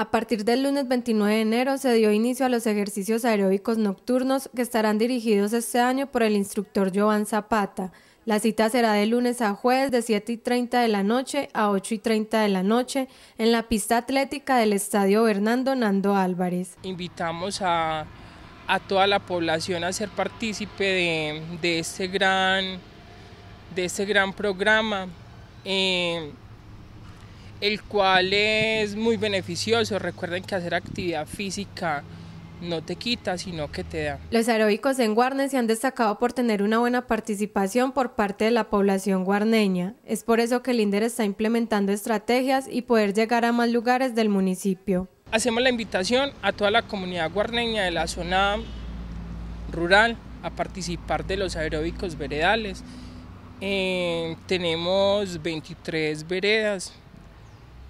A partir del lunes 29 de enero se dio inicio a los ejercicios aeróbicos nocturnos que estarán dirigidos este año por el instructor Joan Zapata. La cita será de lunes a jueves de 7 y 30 de la noche a 8 y 30 de la noche en la pista atlética del Estadio hernando Nando Álvarez. Invitamos a, toda la población a ser partícipe de, este, gran, de este gran programa. Eh, el cual es muy beneficioso. Recuerden que hacer actividad física no te quita, sino que te da. Los aeróbicos en Guarne se han destacado por tener una buena participación por parte de la población guarneña. Es por eso que el INDER está implementando estrategias y poder llegar a más lugares del municipio. Hacemos la invitación a toda la comunidad guarneña de la zona rural a participar de los aeróbicos veredales. Eh, tenemos 23 veredas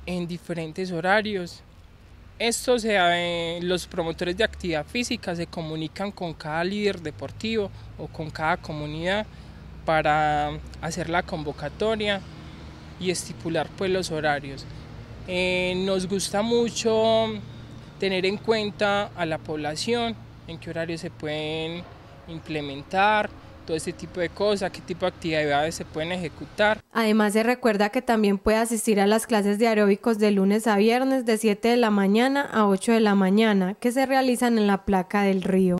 en diferentes horarios. Esto eh, los promotores de actividad física se comunican con cada líder deportivo o con cada comunidad para hacer la convocatoria y estipular pues los horarios. Eh, nos gusta mucho tener en cuenta a la población en qué horarios se pueden implementar, todo ese tipo de cosas, qué tipo de actividades se pueden ejecutar. Además se recuerda que también puede asistir a las clases de aeróbicos de lunes a viernes de 7 de la mañana a 8 de la mañana que se realizan en la placa del río.